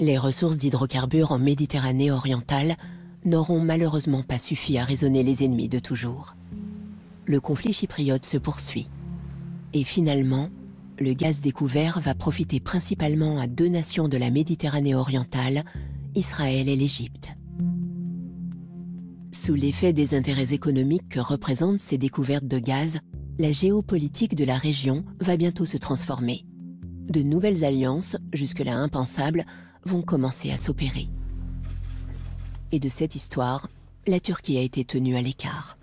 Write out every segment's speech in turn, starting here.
Les ressources d'hydrocarbures en Méditerranée orientale n'auront malheureusement pas suffi à raisonner les ennemis de toujours. Le conflit chypriote se poursuit. Et finalement, le gaz découvert va profiter principalement à deux nations de la Méditerranée orientale, Israël et l'Égypte. Sous l'effet des intérêts économiques que représentent ces découvertes de gaz, la géopolitique de la région va bientôt se transformer de nouvelles alliances, jusque-là impensables, vont commencer à s'opérer. Et de cette histoire, la Turquie a été tenue à l'écart.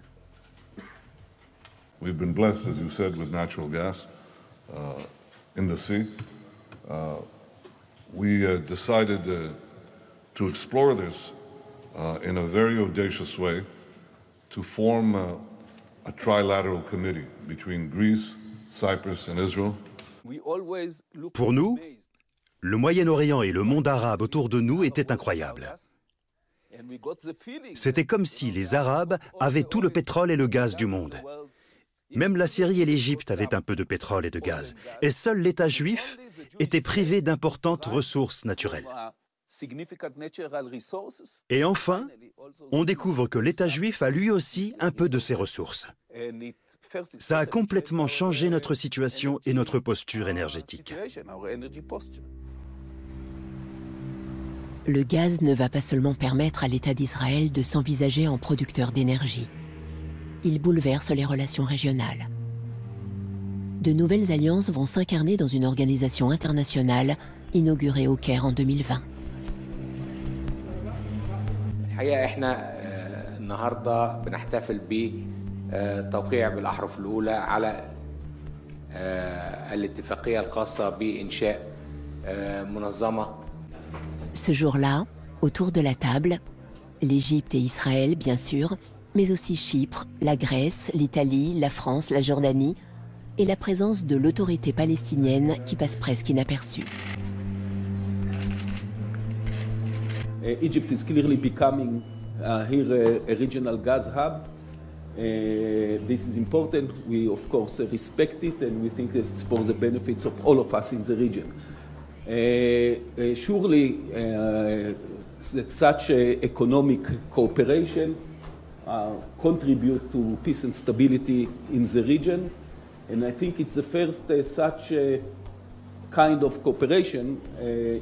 We've been blessed, as you said, with natural gas uh, in the sea. Uh, we uh, decided uh, to explore this uh, in a very audacious way to form uh, a trilateral committee between Greece, Cyprus, and Israel. Pour nous, le Moyen-Orient et le monde arabe autour de nous étaient incroyables. C'était comme si les Arabes avaient tout le pétrole et le gaz du monde. Même la Syrie et l'Égypte avaient un peu de pétrole et de gaz, et seul l'État juif était privé d'importantes ressources naturelles. Et enfin, on découvre que l'État juif a lui aussi un peu de ses ressources. Ça a complètement changé notre situation et notre posture énergétique. Le gaz ne va pas seulement permettre à l'État d'Israël de s'envisager en producteur d'énergie. Il bouleverse les relations régionales. De nouvelles alliances vont s'incarner dans une organisation internationale inaugurée au Caire en 2020. Ce jour-là, autour de la table, l'Égypte et Israël, bien sûr, mais aussi Chypre, la Grèce, l'Italie, la France, la Jordanie, et la présence de l'autorité palestinienne qui passe presque inaperçue. Uh, Egypt is clearly becoming uh, uh, Uh, this is important. We, of course, respect it, and we think this is for the benefits of all of us in the region. Uh, uh, surely, that such economic cooperation contribute to peace and stability in the region, and I think it's the first such kind of cooperation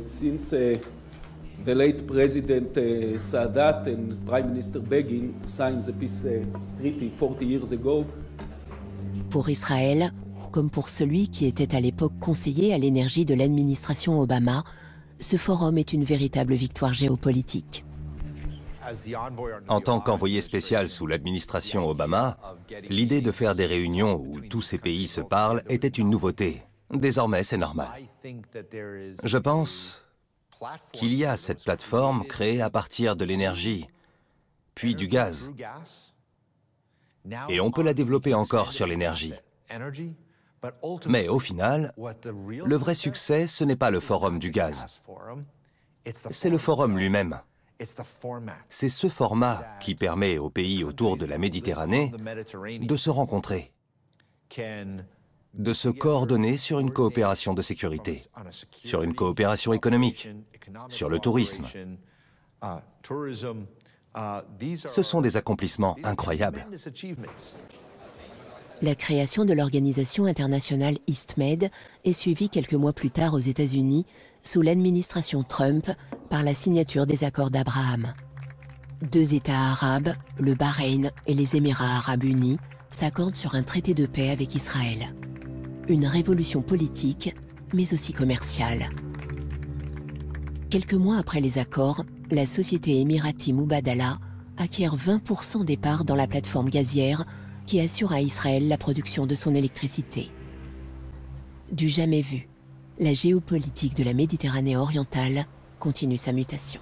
since Eh, Sadat 40 eh, Pour Israël, comme pour celui qui était à l'époque conseiller à l'énergie de l'administration Obama, ce forum est une véritable victoire géopolitique. En tant qu'envoyé spécial sous l'administration Obama, l'idée de faire des réunions où tous ces pays se parlent était une nouveauté. Désormais, c'est normal. Je pense qu'il y a cette plateforme créée à partir de l'énergie, puis du gaz. Et on peut la développer encore sur l'énergie. Mais au final, le vrai succès, ce n'est pas le forum du gaz, c'est le forum lui-même. C'est ce format qui permet aux pays autour de la Méditerranée de se rencontrer de se coordonner sur une coopération de sécurité, sur une coopération économique, sur le tourisme. Ce sont des accomplissements incroyables. La création de l'organisation internationale EastMed est suivie quelques mois plus tard aux États-Unis, sous l'administration Trump, par la signature des accords d'Abraham. Deux États arabes, le Bahreïn et les Émirats arabes unis, s'accordent sur un traité de paix avec Israël une révolution politique, mais aussi commerciale. Quelques mois après les accords, la société Emirati Mubadala acquiert 20% des parts dans la plateforme gazière qui assure à Israël la production de son électricité. Du jamais vu, la géopolitique de la Méditerranée orientale continue sa mutation.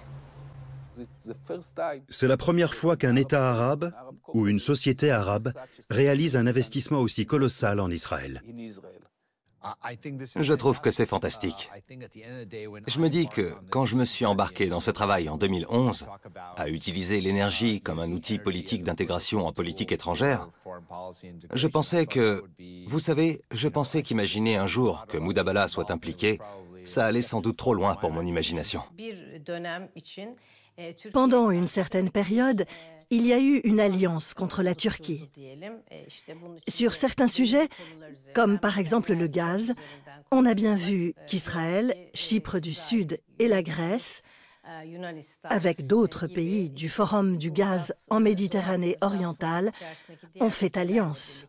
C'est la première fois qu'un État arabe ou une société arabe réalise un investissement aussi colossal en Israël. Je trouve que c'est fantastique. Je me dis que quand je me suis embarqué dans ce travail en 2011, à utiliser l'énergie comme un outil politique d'intégration en politique étrangère, je pensais que, vous savez, je pensais qu'imaginer un jour que Moudabala soit impliqué, ça allait sans doute trop loin pour mon imagination. Pendant une certaine période, il y a eu une alliance contre la Turquie. Sur certains sujets, comme par exemple le gaz, on a bien vu qu'Israël, Chypre du Sud et la Grèce, avec d'autres pays du Forum du gaz en Méditerranée orientale, ont fait alliance.